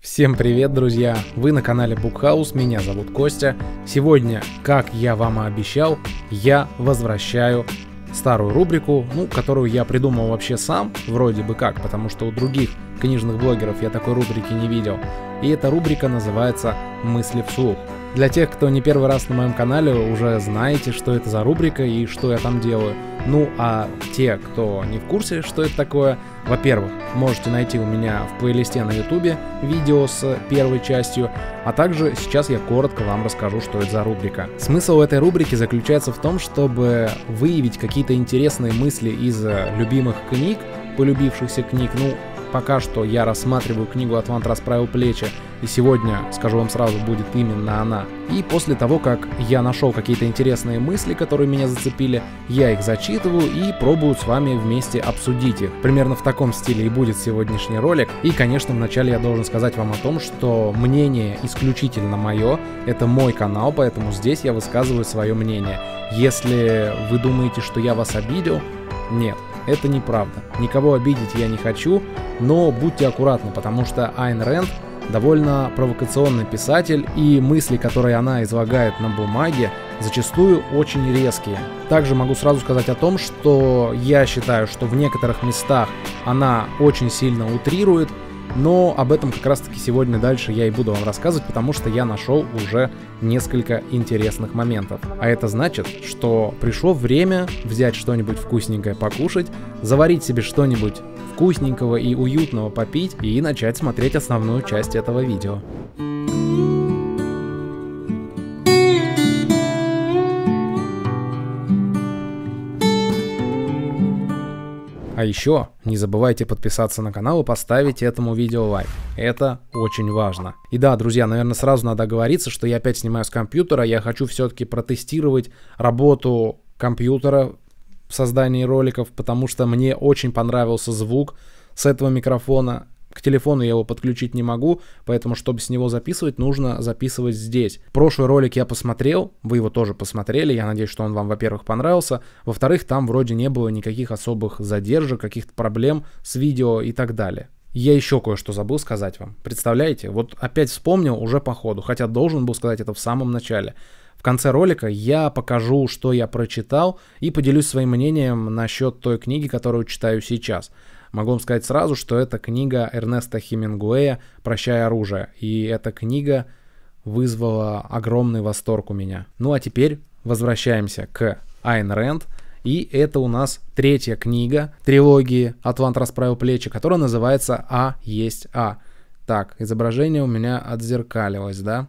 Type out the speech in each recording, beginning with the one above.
Всем привет, друзья! Вы на канале Букхаус, меня зовут Костя. Сегодня, как я вам и обещал, я возвращаю старую рубрику, ну, которую я придумал вообще сам, вроде бы как, потому что у других книжных блогеров я такой рубрики не видел. И эта рубрика называется «Мысли вслух». Для тех, кто не первый раз на моем канале, уже знаете, что это за рубрика и что я там делаю. Ну а те, кто не в курсе, что это такое, во-первых, можете найти у меня в плейлисте на ютубе видео с первой частью, а также сейчас я коротко вам расскажу, что это за рубрика. Смысл этой рубрики заключается в том, чтобы выявить какие-то интересные мысли из любимых книг, полюбившихся книг, ну, Пока что я рассматриваю книгу «Атлант расправил плечи», и сегодня, скажу вам сразу, будет именно она. И после того, как я нашел какие-то интересные мысли, которые меня зацепили, я их зачитываю и пробую с вами вместе обсудить их. Примерно в таком стиле и будет сегодняшний ролик. И, конечно, вначале я должен сказать вам о том, что мнение исключительно мое, это мой канал, поэтому здесь я высказываю свое мнение. Если вы думаете, что я вас обидел, нет, это неправда. Никого обидеть я не хочу, но будьте аккуратны, потому что Айн Рэнд довольно провокационный писатель, и мысли, которые она излагает на бумаге, зачастую очень резкие. Также могу сразу сказать о том, что я считаю, что в некоторых местах она очень сильно утрирует, но об этом как раз таки сегодня дальше я и буду вам рассказывать, потому что я нашел уже несколько интересных моментов. А это значит, что пришло время взять что-нибудь вкусненькое покушать, заварить себе что-нибудь вкусненького и уютного попить и начать смотреть основную часть этого видео. А еще не забывайте подписаться на канал и поставить этому видео лайк. Это очень важно. И да, друзья, наверное, сразу надо оговориться, что я опять снимаю с компьютера. Я хочу все-таки протестировать работу компьютера в создании роликов, потому что мне очень понравился звук с этого микрофона. К телефону я его подключить не могу, поэтому, чтобы с него записывать, нужно записывать здесь. Прошлый ролик я посмотрел, вы его тоже посмотрели, я надеюсь, что он вам, во-первых, понравился, во-вторых, там вроде не было никаких особых задержек, каких-то проблем с видео и так далее. Я еще кое-что забыл сказать вам. Представляете? Вот опять вспомнил уже по ходу, хотя должен был сказать это в самом начале. В конце ролика я покажу, что я прочитал и поделюсь своим мнением насчет той книги, которую читаю сейчас. Могу вам сказать сразу, что это книга Эрнеста Хемингуэя «Прощай оружие». И эта книга вызвала огромный восторг у меня. Ну а теперь возвращаемся к Айн Рэнд. И это у нас третья книга трилогии «Атлант расправил плечи», которая называется «А есть А». Так, изображение у меня отзеркалилось, да?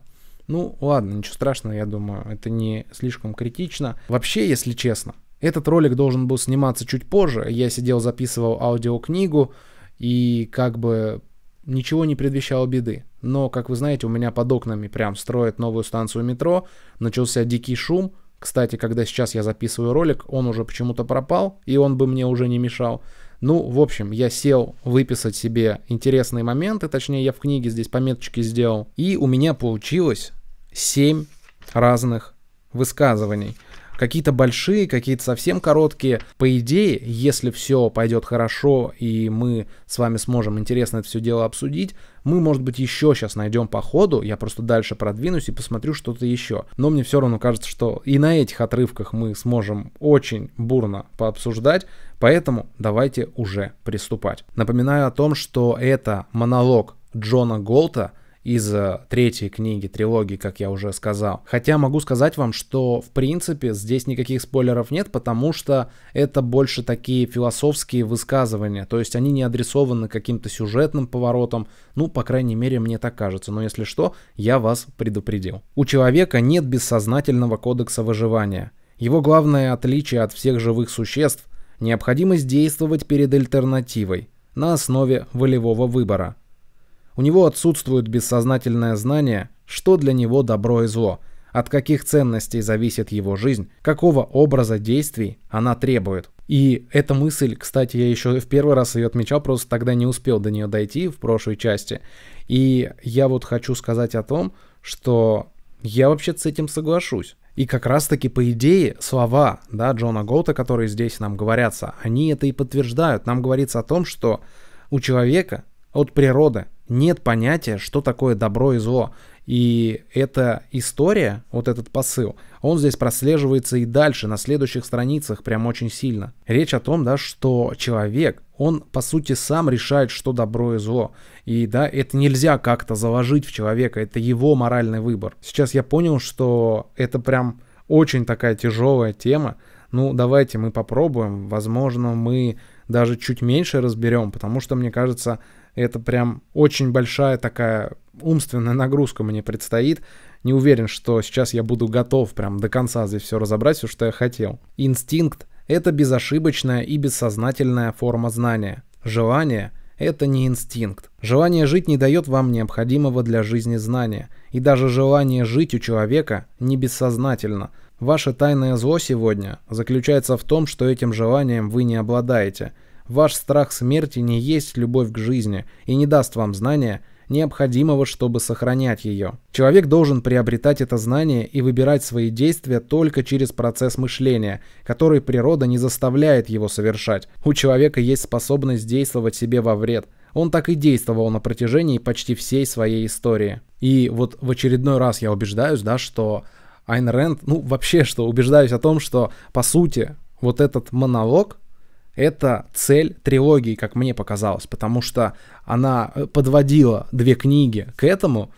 Ну, ладно, ничего страшного, я думаю, это не слишком критично. Вообще, если честно, этот ролик должен был сниматься чуть позже. Я сидел, записывал аудиокнигу и как бы ничего не предвещало беды. Но, как вы знаете, у меня под окнами прям строят новую станцию метро, начался дикий шум. Кстати, когда сейчас я записываю ролик, он уже почему-то пропал, и он бы мне уже не мешал. Ну, в общем, я сел выписать себе интересные моменты, точнее, я в книге здесь пометочки сделал, и у меня получилось 7 разных высказываний. Какие-то большие, какие-то совсем короткие. По идее, если все пойдет хорошо и мы с вами сможем интересно это все дело обсудить, мы, может быть, еще сейчас найдем по ходу, я просто дальше продвинусь и посмотрю что-то еще. Но мне все равно кажется, что и на этих отрывках мы сможем очень бурно пообсуждать, поэтому давайте уже приступать. Напоминаю о том, что это монолог Джона Голта – из э, третьей книги, трилогии, как я уже сказал. Хотя могу сказать вам, что в принципе здесь никаких спойлеров нет, потому что это больше такие философские высказывания, то есть они не адресованы каким-то сюжетным поворотом, ну, по крайней мере, мне так кажется, но если что, я вас предупредил. У человека нет бессознательного кодекса выживания. Его главное отличие от всех живых существ – необходимость действовать перед альтернативой на основе волевого выбора – у него отсутствует бессознательное знание, что для него добро и зло, от каких ценностей зависит его жизнь, какого образа действий она требует. И эта мысль, кстати, я еще в первый раз ее отмечал, просто тогда не успел до нее дойти в прошлой части. И я вот хочу сказать о том, что я вообще с этим соглашусь. И как раз-таки, по идее, слова да, Джона Голта, которые здесь нам говорятся, они это и подтверждают. Нам говорится о том, что у человека от природы нет понятия, что такое добро и зло. И эта история, вот этот посыл, он здесь прослеживается и дальше, на следующих страницах, прям очень сильно. Речь о том, да, что человек, он, по сути, сам решает, что добро и зло. И, да, это нельзя как-то заложить в человека, это его моральный выбор. Сейчас я понял, что это прям очень такая тяжелая тема. Ну, давайте мы попробуем, возможно, мы даже чуть меньше разберем, потому что, мне кажется, это прям очень большая такая умственная нагрузка мне предстоит. Не уверен, что сейчас я буду готов прям до конца здесь все разобрать, все, что я хотел. Инстинкт – это безошибочная и бессознательная форма знания. Желание – это не инстинкт. Желание жить не дает вам необходимого для жизни знания. И даже желание жить у человека не бессознательно. Ваше тайное зло сегодня заключается в том, что этим желанием вы не обладаете – Ваш страх смерти не есть любовь к жизни и не даст вам знания, необходимого, чтобы сохранять ее. Человек должен приобретать это знание и выбирать свои действия только через процесс мышления, который природа не заставляет его совершать. У человека есть способность действовать себе во вред. Он так и действовал на протяжении почти всей своей истории. И вот в очередной раз я убеждаюсь, да, что Айн Рэнд, ну вообще, что убеждаюсь о том, что по сути вот этот монолог, это цель трилогии, как мне показалось, потому что она э, подводила две книги к этому,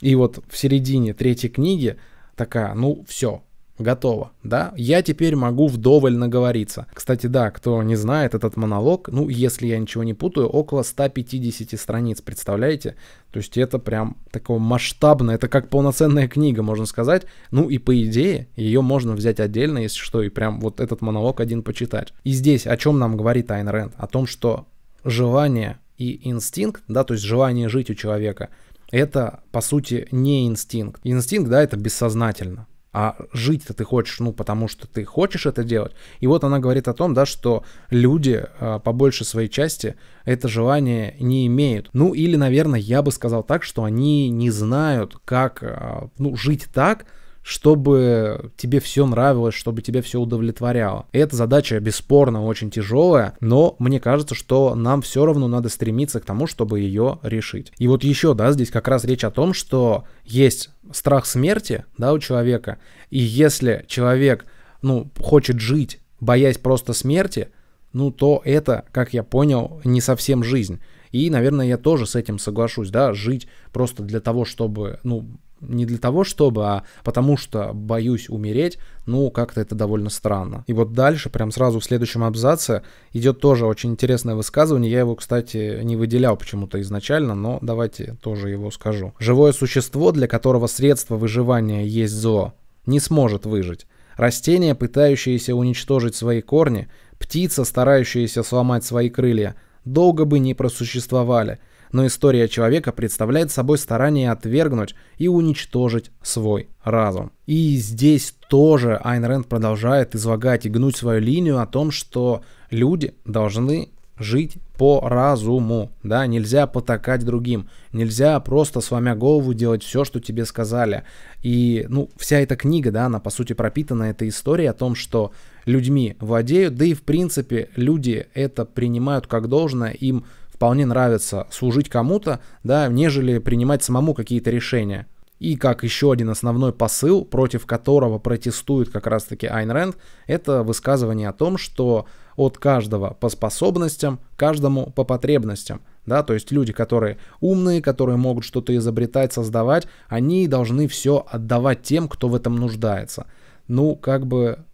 и вот в середине третьей книги такая, ну все, готово, да, я теперь могу вдоволь наговориться. Кстати, да, кто не знает этот монолог, ну, если я ничего не путаю, около 150 страниц, представляете? То есть это прям такое масштабное, это как полноценная книга, можно сказать. Ну и по идее, ее можно взять отдельно, если что, и прям вот этот монолог один почитать. И здесь о чем нам говорит Айн Рэнд? О том, что желание и инстинкт, да, то есть желание жить у человека, это, по сути, не инстинкт. Инстинкт, да, это бессознательно а жить-то ты хочешь, ну, потому что ты хочешь это делать. И вот она говорит о том, да, что люди а, по большей своей части это желание не имеют. Ну, или, наверное, я бы сказал так, что они не знают, как, а, ну, жить так, чтобы тебе все нравилось, чтобы тебе все удовлетворяло. И эта задача бесспорно очень тяжелая, но мне кажется, что нам все равно надо стремиться к тому, чтобы ее решить. И вот еще, да, здесь как раз речь о том, что есть страх смерти, да, у человека, и если человек, ну, хочет жить, боясь просто смерти, ну, то это, как я понял, не совсем жизнь. И, наверное, я тоже с этим соглашусь, да, жить просто для того, чтобы, ну, не для того, чтобы, а потому что боюсь умереть, ну, как-то это довольно странно. И вот дальше, прям сразу в следующем абзаце, идет тоже очень интересное высказывание. Я его, кстати, не выделял почему-то изначально, но давайте тоже его скажу. Живое существо, для которого средство выживания есть зоо, не сможет выжить. Растение, пытающееся уничтожить свои корни, птица, старающаяся сломать свои крылья, долго бы не просуществовали – но история человека представляет собой старание отвергнуть и уничтожить свой разум. И здесь тоже Айн Рэнд продолжает излагать и гнуть свою линию о том, что люди должны жить по разуму, да, нельзя потакать другим, нельзя просто сломя голову делать все, что тебе сказали. И, ну, вся эта книга, да, она, по сути, пропитана этой историей о том, что людьми владеют, да и, в принципе, люди это принимают как должное, им вполне нравится служить кому-то, да, нежели принимать самому какие-то решения. И как еще один основной посыл, против которого протестует как раз-таки Айн Рэнд, это высказывание о том, что от каждого по способностям, каждому по потребностям. Да, то есть люди, которые умные, которые могут что-то изобретать, создавать, они должны все отдавать тем, кто в этом нуждается. Ну, как бы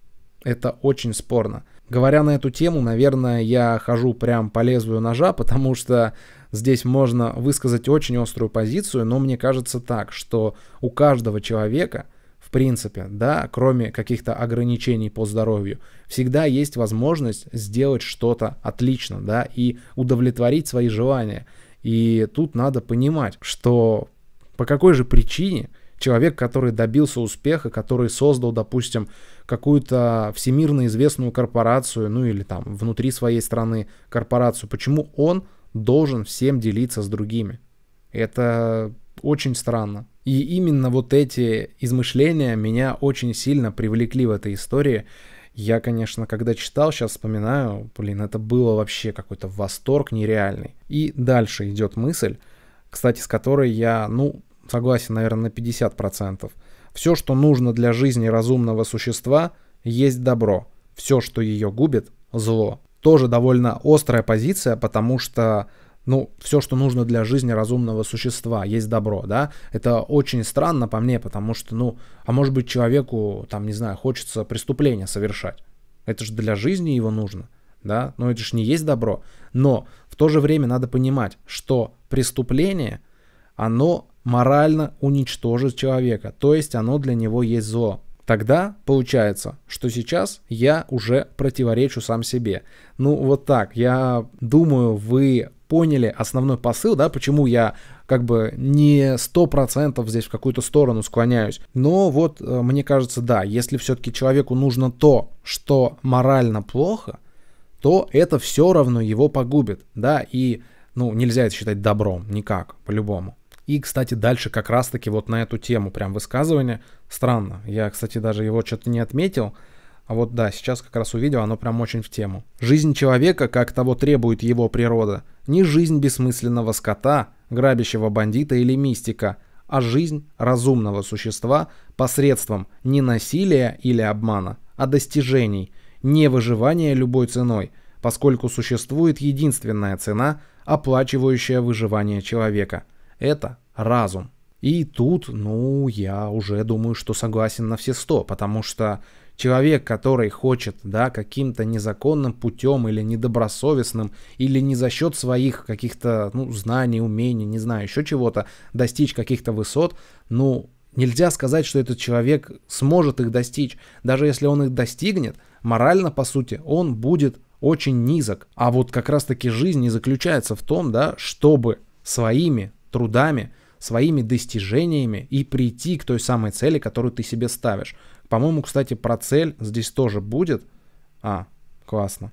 это очень спорно. Говоря на эту тему, наверное, я хожу прям по лезвию ножа, потому что здесь можно высказать очень острую позицию, но мне кажется так, что у каждого человека, в принципе, да, кроме каких-то ограничений по здоровью, всегда есть возможность сделать что-то отлично, да, и удовлетворить свои желания. И тут надо понимать, что по какой же причине – Человек, который добился успеха, который создал, допустим, какую-то всемирно известную корпорацию, ну или там внутри своей страны корпорацию, почему он должен всем делиться с другими? Это очень странно. И именно вот эти измышления меня очень сильно привлекли в этой истории. Я, конечно, когда читал, сейчас вспоминаю, блин, это было вообще какой-то восторг нереальный. И дальше идет мысль, кстати, с которой я, ну, согласен, наверное, на 50%. Все, что нужно для жизни разумного существа, есть добро. Все, что ее губит, зло. Тоже довольно острая позиция, потому что ну, все, что нужно для жизни разумного существа, есть добро, да, это очень странно по мне, потому что, ну, а может быть человеку, там, не знаю, хочется преступление совершать, это же для жизни его нужно, да, но это же не есть добро, но в то же время надо понимать, что преступление – оно морально уничтожит человека, то есть оно для него есть зло. Тогда получается, что сейчас я уже противоречу сам себе. Ну вот так, я думаю, вы поняли основной посыл, да, почему я как бы не сто процентов здесь в какую-то сторону склоняюсь. Но вот э, мне кажется, да, если все-таки человеку нужно то, что морально плохо, то это все равно его погубит, да, и ну, нельзя это считать добром, никак, по-любому. И, кстати, дальше как раз-таки вот на эту тему прям высказывание. Странно, я, кстати, даже его что-то не отметил. А вот да, сейчас как раз увидел, оно прям очень в тему. Жизнь человека, как того требует его природа, не жизнь бессмысленного скота, грабящего бандита или мистика, а жизнь разумного существа посредством не насилия или обмана, а достижений, не выживания любой ценой, поскольку существует единственная цена, оплачивающая выживание человека – это разум. И тут, ну, я уже думаю, что согласен на все сто, потому что человек, который хочет, да, каким-то незаконным путем или недобросовестным, или не за счет своих каких-то, ну, знаний, умений, не знаю, еще чего-то, достичь каких-то высот, ну, нельзя сказать, что этот человек сможет их достичь. Даже если он их достигнет, морально, по сути, он будет очень низок. А вот как раз-таки жизнь не заключается в том, да, чтобы своими трудами, своими достижениями и прийти к той самой цели, которую ты себе ставишь. По-моему, кстати, про цель здесь тоже будет. А, классно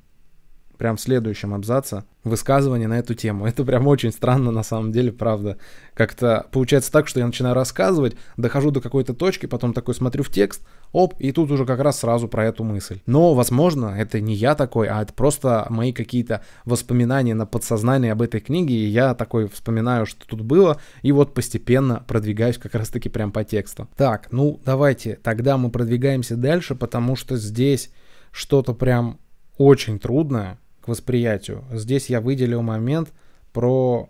прям в следующем абзаце высказывание на эту тему. Это прям очень странно на самом деле, правда. Как-то получается так, что я начинаю рассказывать, дохожу до какой-то точки, потом такой смотрю в текст, оп, и тут уже как раз сразу про эту мысль. Но, возможно, это не я такой, а это просто мои какие-то воспоминания на подсознании об этой книге, и я такой вспоминаю, что тут было, и вот постепенно продвигаюсь как раз-таки прям по тексту. Так, ну давайте, тогда мы продвигаемся дальше, потому что здесь что-то прям очень трудное, к восприятию. Здесь я выделил момент про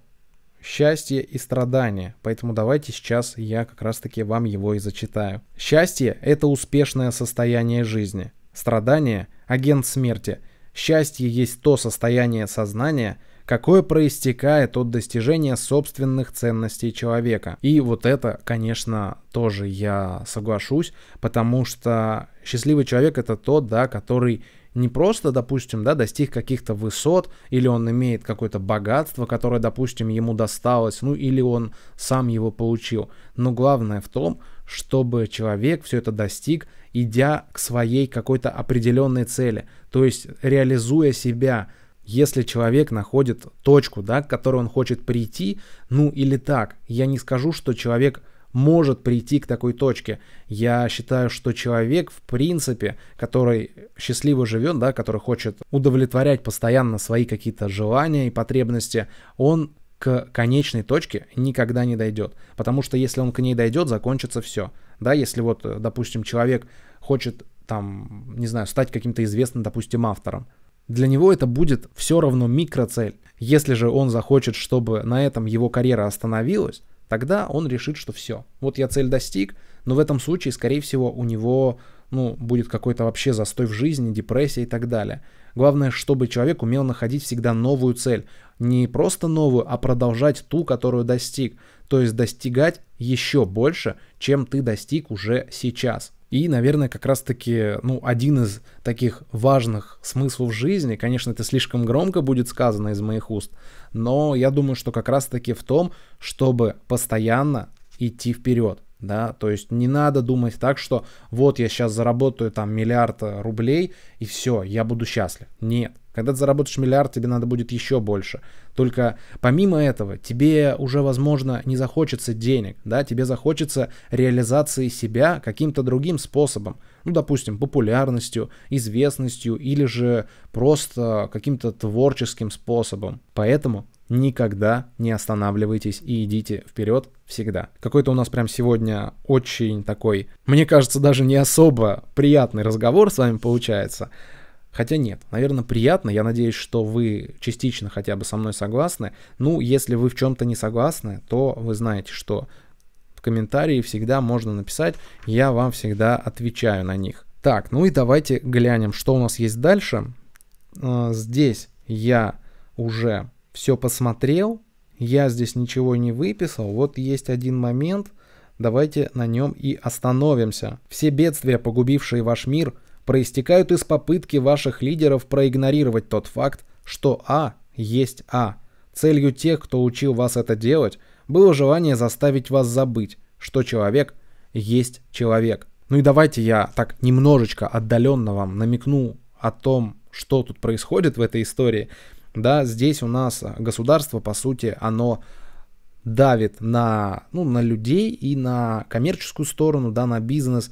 счастье и страдания, поэтому давайте сейчас я как раз-таки вам его и зачитаю. Счастье – это успешное состояние жизни. Страдание – агент смерти. Счастье есть то состояние сознания, какое проистекает от достижения собственных ценностей человека. И вот это, конечно, тоже я соглашусь, потому что счастливый человек это тот, да, который не просто, допустим, да, достиг каких-то высот, или он имеет какое-то богатство, которое, допустим, ему досталось, ну или он сам его получил. Но главное в том, чтобы человек все это достиг, идя к своей какой-то определенной цели, то есть реализуя себя, если человек находит точку, да, к которой он хочет прийти, ну или так, я не скажу, что человек может прийти к такой точке. Я считаю, что человек, в принципе, который счастливо живет, да, который хочет удовлетворять постоянно свои какие-то желания и потребности, он к конечной точке никогда не дойдет. Потому что если он к ней дойдет, закончится все. Да, если вот, допустим, человек хочет там, не знаю, стать каким-то известным, допустим, автором, для него это будет все равно микроцель. Если же он захочет, чтобы на этом его карьера остановилась, тогда он решит, что все. Вот я цель достиг, но в этом случае, скорее всего, у него ну, будет какой-то вообще застой в жизни, депрессия и так далее. Главное, чтобы человек умел находить всегда новую цель. Не просто новую, а продолжать ту, которую достиг. То есть достигать еще больше, чем ты достиг уже сейчас. И, наверное, как раз-таки, ну, один из таких важных смыслов жизни, конечно, это слишком громко будет сказано из моих уст, но я думаю, что как раз-таки в том, чтобы постоянно идти вперед, да, то есть не надо думать так, что вот я сейчас заработаю там миллиард э, рублей и все, я буду счастлив. Нет, когда ты заработаешь миллиард, тебе надо будет еще больше. Только помимо этого, тебе уже, возможно, не захочется денег, да, тебе захочется реализации себя каким-то другим способом. Ну, допустим, популярностью, известностью или же просто каким-то творческим способом. Поэтому никогда не останавливайтесь и идите вперед всегда. Какой-то у нас прям сегодня очень такой, мне кажется, даже не особо приятный разговор с вами получается. Хотя нет, наверное, приятно. Я надеюсь, что вы частично хотя бы со мной согласны. Ну, если вы в чем-то не согласны, то вы знаете, что в комментарии всегда можно написать. Я вам всегда отвечаю на них. Так, ну и давайте глянем, что у нас есть дальше. А, здесь я уже все посмотрел. Я здесь ничего не выписал. Вот есть один момент. Давайте на нем и остановимся. Все бедствия, погубившие ваш мир – проистекают из попытки ваших лидеров проигнорировать тот факт, что А есть А. Целью тех, кто учил вас это делать, было желание заставить вас забыть, что человек есть человек. Ну и давайте я так немножечко отдаленно вам намекну о том, что тут происходит в этой истории. Да, здесь у нас государство, по сути, оно давит на, ну, на людей и на коммерческую сторону, да, на бизнес,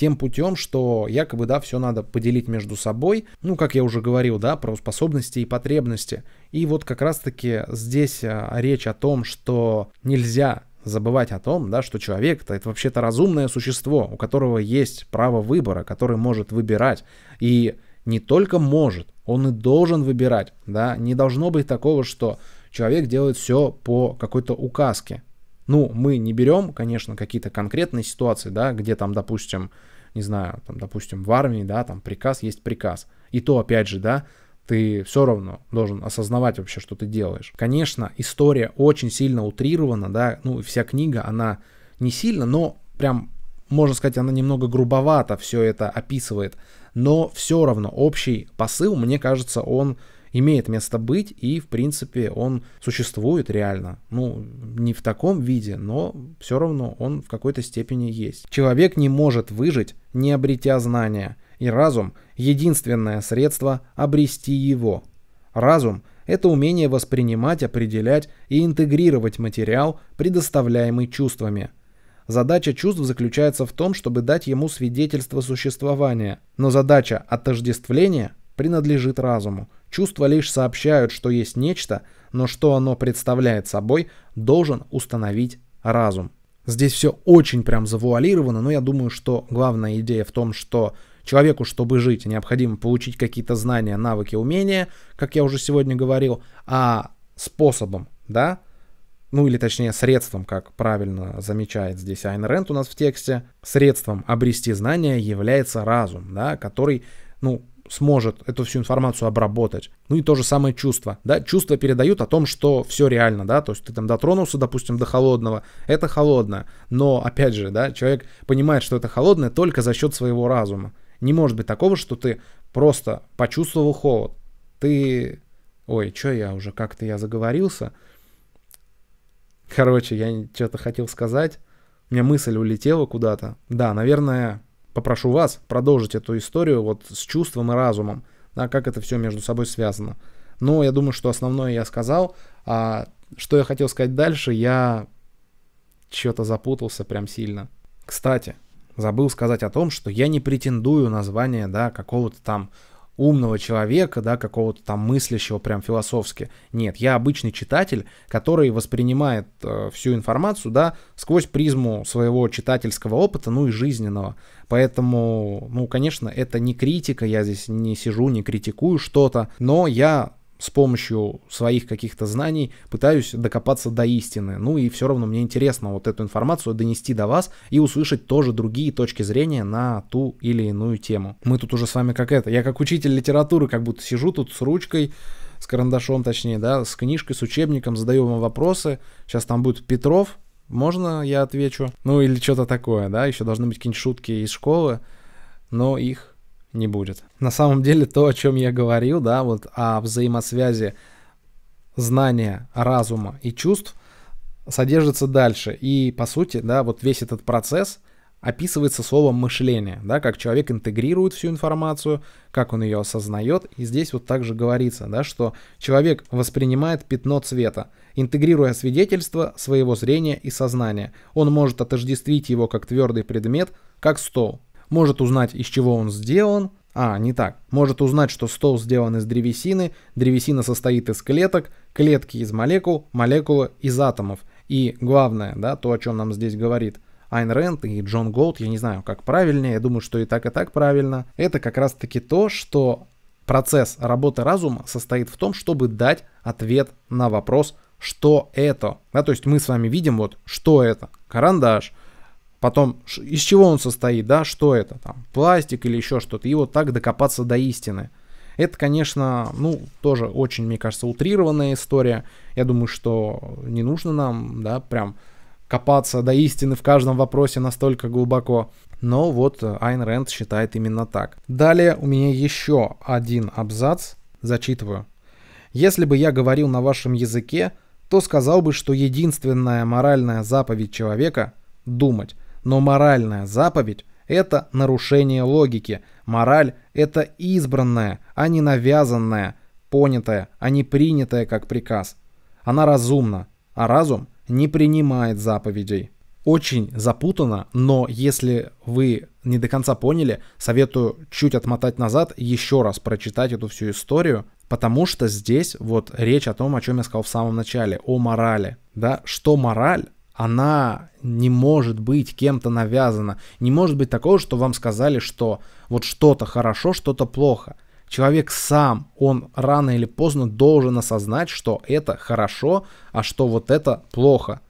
тем путем, что якобы, да, все надо поделить между собой, ну, как я уже говорил, да, про способности и потребности. И вот как раз-таки здесь а, речь о том, что нельзя забывать о том, да, что человек -то, это вообще-то разумное существо, у которого есть право выбора, который может выбирать. И не только может, он и должен выбирать. Да? Не должно быть такого, что человек делает все по какой-то указке. Ну, мы не берем, конечно, какие-то конкретные ситуации, да, где там, допустим, не знаю, там, допустим, в армии, да, там приказ есть приказ. И то, опять же, да, ты все равно должен осознавать вообще, что ты делаешь. Конечно, история очень сильно утрирована, да, ну, вся книга, она не сильно, но прям, можно сказать, она немного грубовато все это описывает, но все равно общий посыл, мне кажется, он имеет место быть, и, в принципе, он существует реально. Ну, не в таком виде, но все равно он в какой-то степени есть. Человек не может выжить, не обретя знания, и разум – единственное средство обрести его. Разум – это умение воспринимать, определять и интегрировать материал, предоставляемый чувствами – Задача чувств заключается в том, чтобы дать ему свидетельство существования, но задача отождествления принадлежит разуму, Чувства лишь сообщают, что есть нечто, но что оно представляет собой, должен установить разум. Здесь все очень прям завуалировано, но я думаю, что главная идея в том, что человеку, чтобы жить, необходимо получить какие-то знания, навыки, умения, как я уже сегодня говорил, а способом, да, ну или точнее средством, как правильно замечает здесь Айн Рент у нас в тексте, средством обрести знания является разум, да, который, ну, сможет эту всю информацию обработать. Ну и то же самое чувство. Да? Чувства передают о том, что все реально, да, то есть ты там дотронулся, допустим, до холодного, это холодно. Но, опять же, да, человек понимает, что это холодное только за счет своего разума. Не может быть такого, что ты просто почувствовал холод. Ты... Ой, что я уже, как-то я заговорился. Короче, я что-то хотел сказать. У меня мысль улетела куда-то. Да, наверное, попрошу вас продолжить эту историю вот с чувством и разумом, да, как это все между собой связано. Но я думаю, что основное я сказал. А что я хотел сказать дальше, я что-то запутался прям сильно. Кстати, забыл сказать о том, что я не претендую на звание, да, какого-то там умного человека, да, какого-то там мыслящего прям философски. Нет, я обычный читатель, который воспринимает э, всю информацию, да, сквозь призму своего читательского опыта, ну и жизненного. Поэтому, ну, конечно, это не критика, я здесь не сижу, не критикую что-то, но я с помощью своих каких-то знаний пытаюсь докопаться до истины. Ну и все равно мне интересно вот эту информацию донести до вас и услышать тоже другие точки зрения на ту или иную тему. Мы тут уже с вами как это, я как учитель литературы как будто сижу тут с ручкой, с карандашом точнее, да, с книжкой, с учебником, задаю вам вопросы. Сейчас там будет Петров, можно я отвечу? Ну или что-то такое, да, еще должны быть какие-нибудь шутки из школы, но их не будет. На самом деле то, о чем я говорил, да, вот о взаимосвязи знания, разума и чувств содержится дальше. И, по сути, да, вот весь этот процесс описывается словом мышление, да, как человек интегрирует всю информацию, как он ее осознает. И здесь вот также говорится, да, что человек воспринимает пятно цвета, интегрируя свидетельство своего зрения и сознания. Он может отождествить его как твердый предмет, как стол, может узнать, из чего он сделан. А, не так. Может узнать, что стол сделан из древесины, древесина состоит из клеток, клетки из молекул, молекулы из атомов. И главное, да, то, о чем нам здесь говорит Айн Рэнд и Джон Голд, я не знаю, как правильнее, я думаю, что и так, и так правильно. Это как раз-таки то, что процесс работы разума состоит в том, чтобы дать ответ на вопрос, что это. Да, то есть мы с вами видим вот, что это. Карандаш, Потом, из чего он состоит, да, что это, там, пластик или еще что-то. И вот так докопаться до истины. Это, конечно, ну, тоже очень, мне кажется, утрированная история. Я думаю, что не нужно нам, да, прям копаться до истины в каждом вопросе настолько глубоко. Но вот Айн Рэнд считает именно так. Далее у меня еще один абзац, зачитываю. «Если бы я говорил на вашем языке, то сказал бы, что единственная моральная заповедь человека — думать. Но моральная заповедь – это нарушение логики. Мораль – это избранное, а не навязанное, понятая а не принятое как приказ. Она разумна, а разум не принимает заповедей. Очень запутано, но если вы не до конца поняли, советую чуть отмотать назад, еще раз прочитать эту всю историю, потому что здесь вот речь о том, о чем я сказал в самом начале, о морали. Да, что мораль, она не может быть кем-то навязана. Не может быть такого, что вам сказали, что вот что-то хорошо, что-то плохо. Человек сам, он рано или поздно должен осознать, что это хорошо, а что вот это плохо.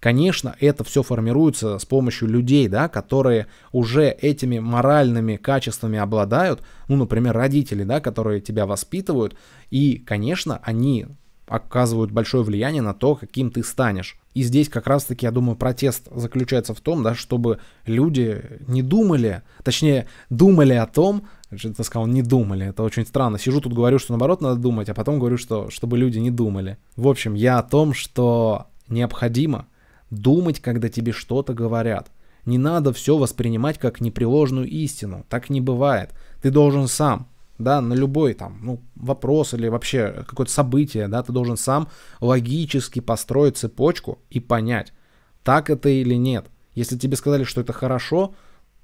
Конечно, это все формируется с помощью людей, да, которые уже этими моральными качествами обладают, ну, например, родители, да, которые тебя воспитывают, и, конечно, они оказывают большое влияние на то, каким ты станешь. И здесь как раз-таки, я думаю, протест заключается в том, да, чтобы люди не думали, точнее, думали о том, что ты сказал, не думали, это очень странно. Сижу тут, говорю, что наоборот надо думать, а потом говорю, что чтобы люди не думали. В общем, я о том, что необходимо думать, когда тебе что-то говорят. Не надо все воспринимать как непреложную истину. Так не бывает. Ты должен сам да, на любой там, ну, вопрос или вообще какое-то событие, да, ты должен сам логически построить цепочку и понять, так это или нет. Если тебе сказали, что это хорошо,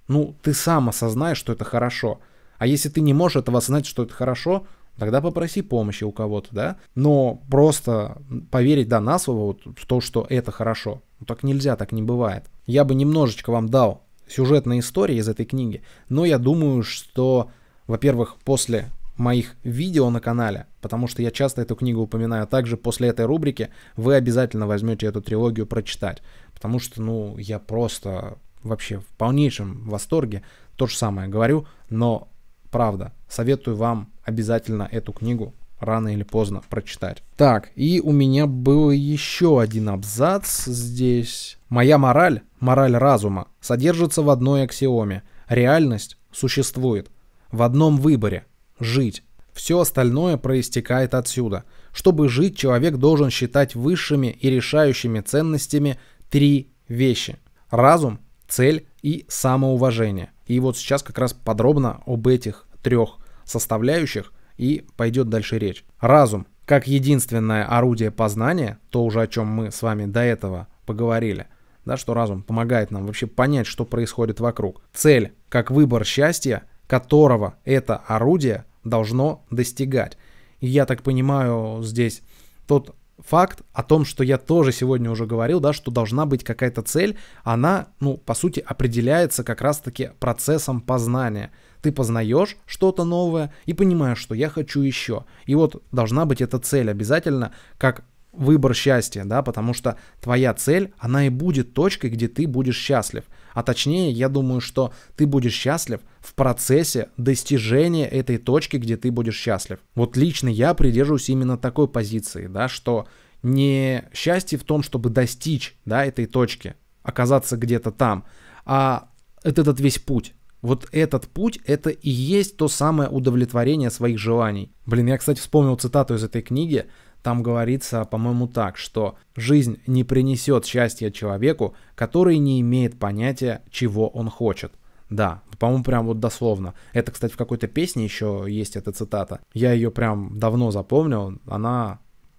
ну, ты сам осознаешь, что это хорошо. А если ты не можешь этого осознать, что это хорошо, тогда попроси помощи у кого-то, да? Но просто поверить, да, на слово вот, в то, что это хорошо, ну, так нельзя, так не бывает. Я бы немножечко вам дал сюжетной истории из этой книги, но я думаю, что во-первых, после моих видео на канале, потому что я часто эту книгу упоминаю. А также после этой рубрики вы обязательно возьмете эту трилогию прочитать, потому что, ну, я просто вообще в полнейшем восторге. То же самое говорю, но правда, советую вам обязательно эту книгу рано или поздно прочитать. Так, и у меня был еще один абзац здесь. Моя мораль, мораль разума, содержится в одной аксиоме. Реальность существует – в одном выборе – жить. Все остальное проистекает отсюда. Чтобы жить, человек должен считать высшими и решающими ценностями три вещи – разум, цель и самоуважение. И вот сейчас как раз подробно об этих трех составляющих и пойдет дальше речь. Разум как единственное орудие познания, то уже о чем мы с вами до этого поговорили, да, что разум помогает нам вообще понять, что происходит вокруг. Цель как выбор счастья которого это орудие должно достигать. И я так понимаю здесь тот факт о том, что я тоже сегодня уже говорил, да, что должна быть какая-то цель, она, ну, по сути, определяется как раз-таки процессом познания. Ты познаешь что-то новое и понимаешь, что я хочу еще. И вот должна быть эта цель обязательно, как выбор счастья, да, потому что твоя цель, она и будет точкой, где ты будешь счастлив. А точнее, я думаю, что ты будешь счастлив в процессе достижения этой точки, где ты будешь счастлив. Вот лично я придерживаюсь именно такой позиции, да, что не счастье в том, чтобы достичь, да, этой точки, оказаться где-то там, а это этот весь путь. Вот этот путь, это и есть то самое удовлетворение своих желаний. Блин, я, кстати, вспомнил цитату из этой книги – там говорится, по-моему, так, что жизнь не принесет счастья человеку, который не имеет понятия, чего он хочет. Да, по-моему, прям вот дословно. Это, кстати, в какой-то песне еще есть эта цитата. Я ее прям давно запомнил. Она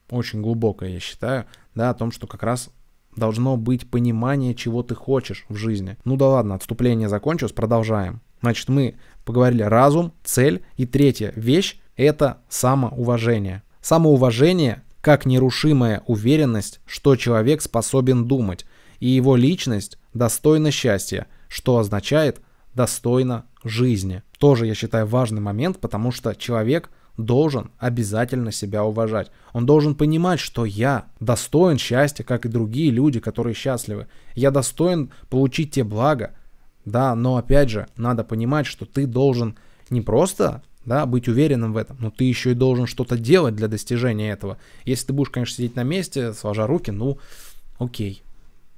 очень глубокая, я считаю, да, о том, что как раз должно быть понимание, чего ты хочешь в жизни. Ну да ладно, отступление закончилось, продолжаем. Значит, мы поговорили разум, цель и третья вещь – это самоуважение. Самоуважение как нерушимая уверенность, что человек способен думать, и его личность достойна счастья, что означает достойна жизни. Тоже, я считаю, важный момент, потому что человек должен обязательно себя уважать. Он должен понимать, что я достоин счастья, как и другие люди, которые счастливы. Я достоин получить те блага. Да, но опять же, надо понимать, что ты должен не просто да, быть уверенным в этом, но ты еще и должен что-то делать для достижения этого. Если ты будешь, конечно, сидеть на месте, сложа руки, ну, окей,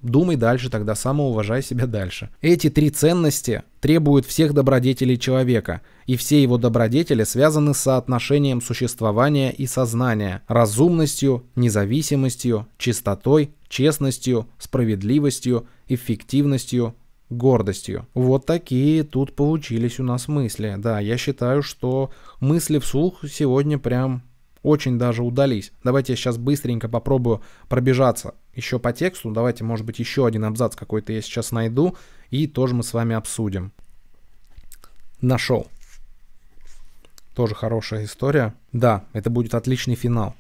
Думай дальше, тогда самоуважай себя дальше. Эти три ценности требуют всех добродетелей человека, и все его добродетели связаны с соотношением существования и сознания, разумностью, независимостью, чистотой, честностью, справедливостью, эффективностью, гордостью. Вот такие тут получились у нас мысли. Да, я считаю, что мысли вслух сегодня прям очень даже удались. Давайте я сейчас быстренько попробую пробежаться еще по тексту. Давайте, может быть, еще один абзац какой-то я сейчас найду, и тоже мы с вами обсудим. Нашел. Тоже хорошая история. Да, это будет отличный финал.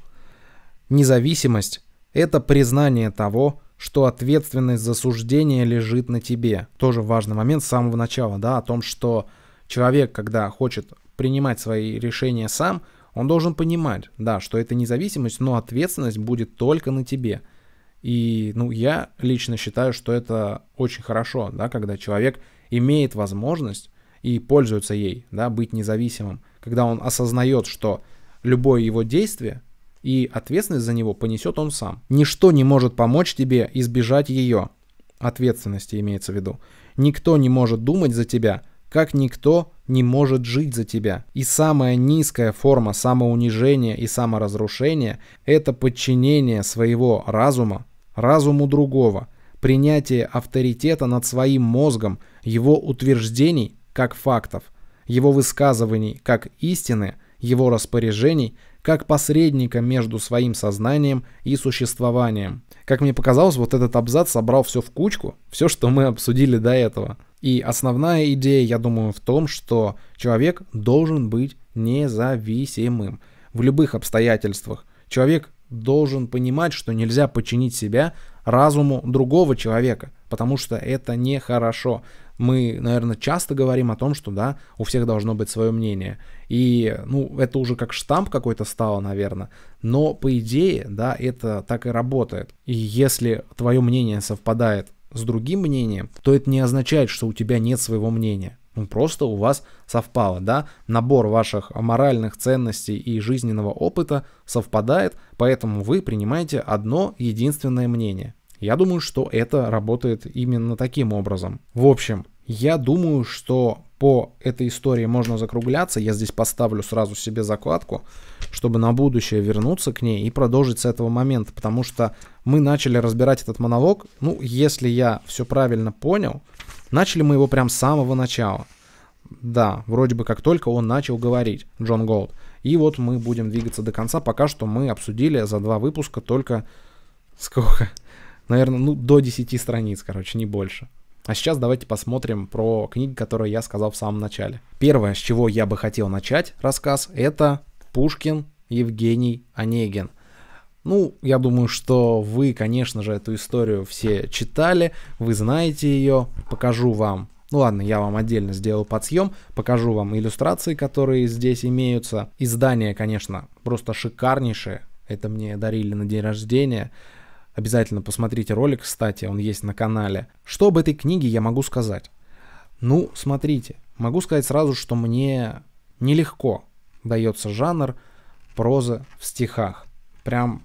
Независимость – это признание того, что ответственность за суждение лежит на тебе. Тоже важный момент с самого начала, да, о том, что человек, когда хочет принимать свои решения сам, он должен понимать, да, что это независимость, но ответственность будет только на тебе. И, ну, я лично считаю, что это очень хорошо, да, когда человек имеет возможность и пользуется ей, да, быть независимым, когда он осознает, что любое его действие и ответственность за него понесет он сам. Ничто не может помочь тебе избежать ее. Ответственности имеется в виду. Никто не может думать за тебя, как никто не может жить за тебя. И самая низкая форма самоунижения и саморазрушения – это подчинение своего разума разуму другого, принятие авторитета над своим мозгом, его утверждений как фактов, его высказываний как истины, его распоряжений как посредника между своим сознанием и существованием. Как мне показалось, вот этот абзац собрал все в кучку, все, что мы обсудили до этого. И основная идея, я думаю, в том, что человек должен быть независимым в любых обстоятельствах. Человек должен понимать, что нельзя подчинить себя разуму другого человека, потому что это нехорошо. Мы, наверное, часто говорим о том, что да, у всех должно быть свое мнение. И, ну, это уже как штамп какой-то стало, наверное. Но, по идее, да, это так и работает. И если твое мнение совпадает с другим мнением, то это не означает, что у тебя нет своего мнения. Ну, просто у вас совпало, да? Набор ваших моральных ценностей и жизненного опыта совпадает, поэтому вы принимаете одно единственное мнение. Я думаю, что это работает именно таким образом. В общем, я думаю, что по этой истории можно закругляться. Я здесь поставлю сразу себе закладку, чтобы на будущее вернуться к ней и продолжить с этого момента, потому что мы начали разбирать этот монолог, ну, если я все правильно понял, начали мы его прям с самого начала. Да, вроде бы как только он начал говорить, Джон Голд. И вот мы будем двигаться до конца. Пока что мы обсудили за два выпуска только... Сколько? Наверное, ну, до 10 страниц, короче, не больше. А сейчас давайте посмотрим про книги, которые я сказал в самом начале. Первое, с чего я бы хотел начать рассказ, это Пушкин Евгений Онегин. Ну, я думаю, что вы, конечно же, эту историю все читали, вы знаете ее. Покажу вам ну ладно, я вам отдельно сделал подсъем, покажу вам иллюстрации, которые здесь имеются. Издание, конечно, просто шикарнейшее. Это мне дарили на день рождения. Обязательно посмотрите ролик, кстати, он есть на канале. Что об этой книге я могу сказать? Ну, смотрите, могу сказать сразу, что мне нелегко дается жанр прозы в стихах. Прям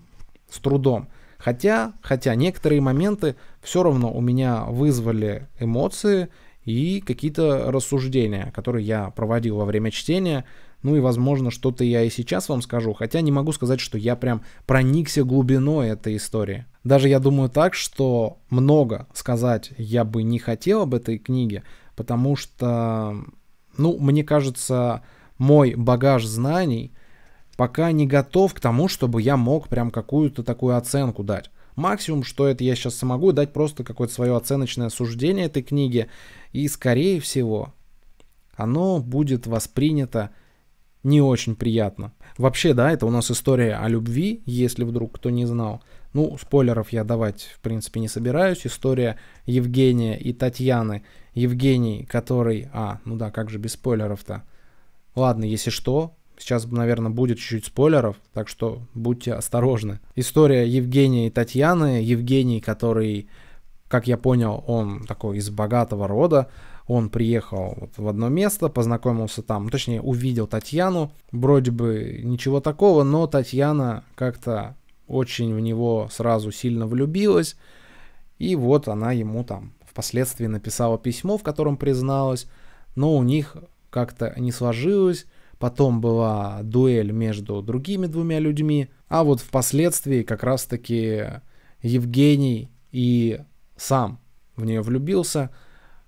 с трудом. Хотя, хотя некоторые моменты все равно у меня вызвали эмоции и какие-то рассуждения, которые я проводил во время чтения – ну и, возможно, что-то я и сейчас вам скажу, хотя не могу сказать, что я прям проникся глубиной этой истории. Даже я думаю так, что много сказать я бы не хотел об этой книге, потому что, ну, мне кажется, мой багаж знаний пока не готов к тому, чтобы я мог прям какую-то такую оценку дать. Максимум, что это я сейчас смогу, дать просто какое-то свое оценочное суждение этой книги, и, скорее всего, оно будет воспринято не очень приятно. Вообще, да, это у нас история о любви, если вдруг кто не знал. Ну, спойлеров я давать, в принципе, не собираюсь. История Евгения и Татьяны. Евгений, который... А, ну да, как же без спойлеров-то? Ладно, если что, сейчас, наверное, будет чуть-чуть спойлеров, так что будьте осторожны. История Евгения и Татьяны. Евгений, который, как я понял, он такой из богатого рода, он приехал вот в одно место, познакомился там, точнее, увидел Татьяну. Вроде бы ничего такого, но Татьяна как-то очень в него сразу сильно влюбилась. И вот она ему там впоследствии написала письмо, в котором призналась, но у них как-то не сложилось. Потом была дуэль между другими двумя людьми. А вот впоследствии как раз-таки Евгений и сам в нее влюбился,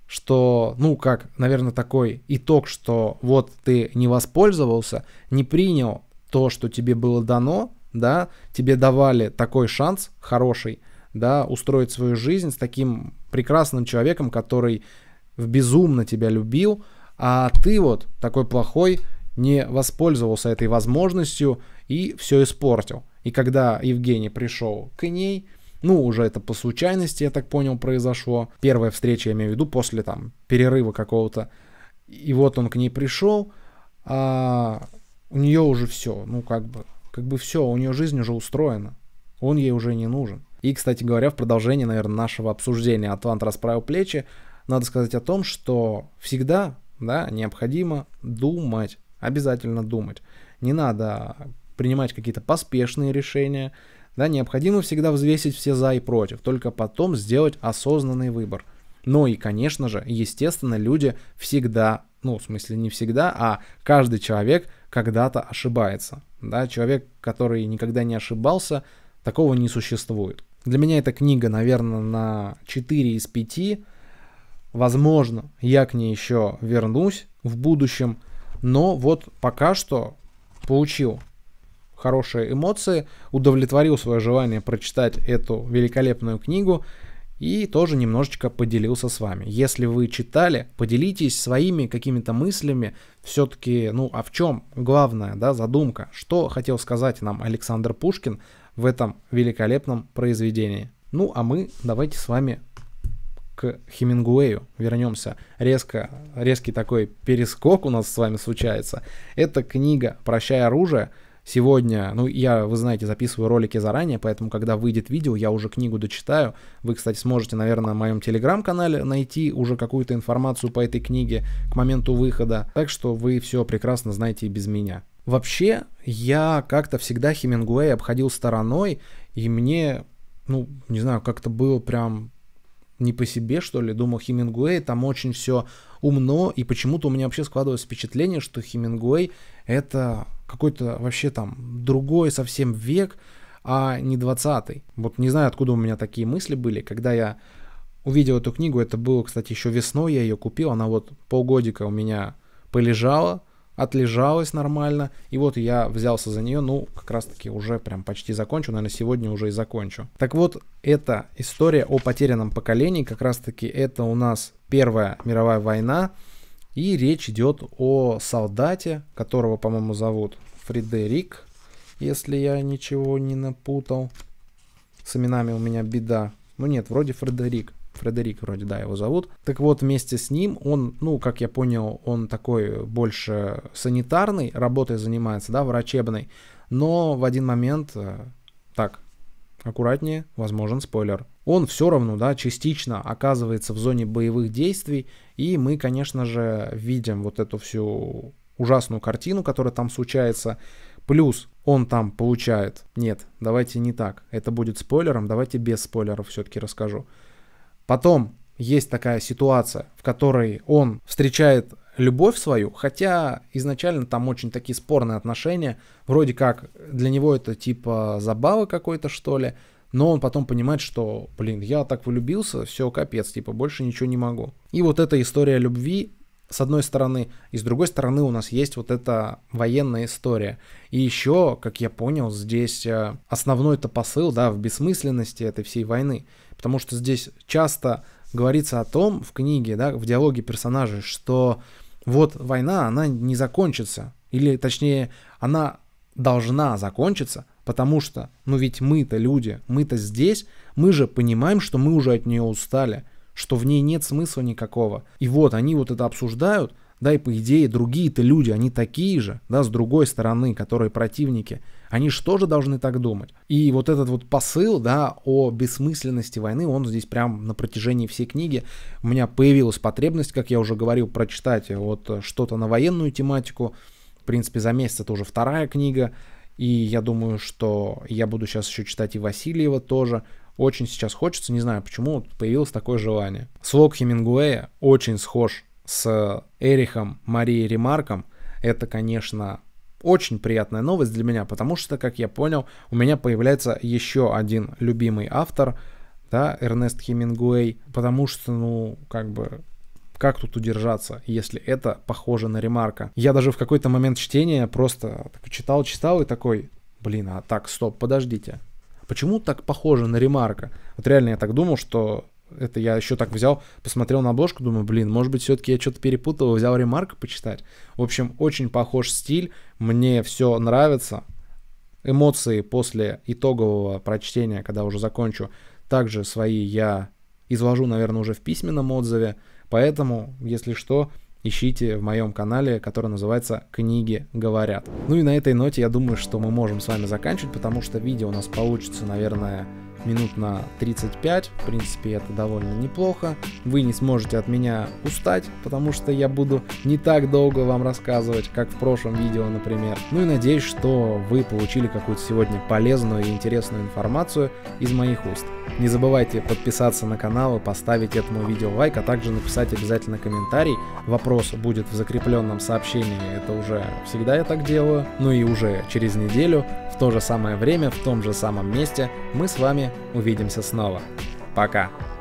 что, ну, как, наверное, такой итог, что вот ты не воспользовался, не принял то, что тебе было дано, да, тебе давали такой шанс хороший, да, устроить свою жизнь с таким прекрасным человеком, который безумно тебя любил, а ты вот такой плохой не воспользовался этой возможностью и все испортил. И когда Евгений пришел к ней, ну, уже это по случайности, я так понял, произошло. Первая встреча, я имею в виду, после там перерыва какого-то. И вот он к ней пришел, а у нее уже все, ну как бы, как бы все, у нее жизнь уже устроена. Он ей уже не нужен. И, кстати говоря, в продолжении, наверное, нашего обсуждения «Атлант расправил плечи», надо сказать о том, что всегда, да, необходимо думать, обязательно думать. Не надо принимать какие-то поспешные решения, да, необходимо всегда взвесить все за и против, только потом сделать осознанный выбор. Ну и, конечно же, естественно, люди всегда, ну, в смысле не всегда, а каждый человек когда-то ошибается. Да, человек, который никогда не ошибался, такого не существует. Для меня эта книга, наверное, на 4 из 5. Возможно, я к ней еще вернусь в будущем. Но вот пока что получил хорошие эмоции, удовлетворил свое желание прочитать эту великолепную книгу и тоже немножечко поделился с вами. Если вы читали, поделитесь своими какими-то мыслями, все-таки, ну, а в чем главная, да, задумка, что хотел сказать нам Александр Пушкин в этом великолепном произведении. Ну, а мы давайте с вами к Хемингуэю вернемся. Резко, резкий такой перескок у нас с вами случается. Это книга «Прощай оружие», Сегодня, ну, я, вы знаете, записываю ролики заранее, поэтому, когда выйдет видео, я уже книгу дочитаю. Вы, кстати, сможете, наверное, на моем телеграм-канале найти уже какую-то информацию по этой книге к моменту выхода. Так что вы все прекрасно знаете и без меня. Вообще, я как-то всегда Хемингуэй обходил стороной, и мне, ну, не знаю, как-то было прям не по себе, что ли, думал Хемингуэй, там очень все умно, и почему-то у меня вообще складывалось впечатление, что Хемингуэй это какой-то вообще там другой совсем век, а не 20-й. Вот не знаю, откуда у меня такие мысли были, когда я увидел эту книгу, это было, кстати, еще весной, я ее купил, она вот полгодика у меня полежала, отлежалась нормально, и вот я взялся за нее, ну, как раз-таки уже прям почти закончу, наверное, сегодня уже и закончу. Так вот, эта история о потерянном поколении, как раз-таки это у нас Первая мировая война, и речь идет о солдате, которого, по-моему, зовут Фредерик, если я ничего не напутал. С именами у меня беда. Ну нет, вроде Фредерик. Фредерик вроде, да, его зовут. Так вот, вместе с ним он, ну, как я понял, он такой больше санитарный, работой занимается, да, врачебной. Но в один момент, э, так, аккуратнее, возможен спойлер он все равно, да, частично оказывается в зоне боевых действий, и мы, конечно же, видим вот эту всю ужасную картину, которая там случается, плюс он там получает... Нет, давайте не так, это будет спойлером, давайте без спойлеров все-таки расскажу. Потом есть такая ситуация, в которой он встречает любовь свою, хотя изначально там очень такие спорные отношения, вроде как для него это типа забава какой-то что ли, но он потом понимает, что, блин, я так влюбился, все, капец, типа, больше ничего не могу. И вот эта история любви, с одной стороны, и с другой стороны у нас есть вот эта военная история. И еще, как я понял, здесь э, основной-то посыл, да, в бессмысленности этой всей войны, потому что здесь часто говорится о том в книге, да, в диалоге персонажей, что вот война, она не закончится, или точнее, она должна закончиться – Потому что, ну ведь мы-то люди, мы-то здесь, мы же понимаем, что мы уже от нее устали, что в ней нет смысла никакого. И вот они вот это обсуждают, да и по идее другие-то люди, они такие же, да, с другой стороны, которые противники, они же тоже должны так думать. И вот этот вот посыл, да, о бессмысленности войны, он здесь прям на протяжении всей книги. У меня появилась потребность, как я уже говорил, прочитать вот что-то на военную тематику. В принципе, за месяц это уже вторая книга. И я думаю, что я буду сейчас еще читать и Васильева тоже. Очень сейчас хочется, не знаю почему, появилось такое желание. Слог Хемингуэя очень схож с Эрихом Марией Ремарком. Это, конечно, очень приятная новость для меня, потому что, как я понял, у меня появляется еще один любимый автор, да, Эрнест Хемингуэй, потому что, ну, как бы, как тут удержаться, если это похоже на ремарка? Я даже в какой-то момент чтения просто читал, читал и такой, блин, а так, стоп, подождите. Почему так похоже на ремарка? Вот реально я так думал, что это я еще так взял, посмотрел на обложку, думаю, блин, может быть, все-таки я что-то перепутал, взял ремарка почитать. В общем, очень похож стиль, мне все нравится. Эмоции после итогового прочтения, когда уже закончу, также свои я изложу, наверное, уже в письменном отзыве. Поэтому, если что, ищите в моем канале, который называется «Книги говорят». Ну и на этой ноте я думаю, что мы можем с вами заканчивать, потому что видео у нас получится, наверное, минут на 35. В принципе, это довольно неплохо. Вы не сможете от меня устать, потому что я буду не так долго вам рассказывать, как в прошлом видео, например. Ну и надеюсь, что вы получили какую-то сегодня полезную и интересную информацию из моих уст. Не забывайте подписаться на канал и поставить этому видео лайк, а также написать обязательно комментарий. Вопрос будет в закрепленном сообщении, это уже всегда я так делаю. Ну и уже через неделю, в то же самое время, в том же самом месте мы с вами Увидимся снова. Пока.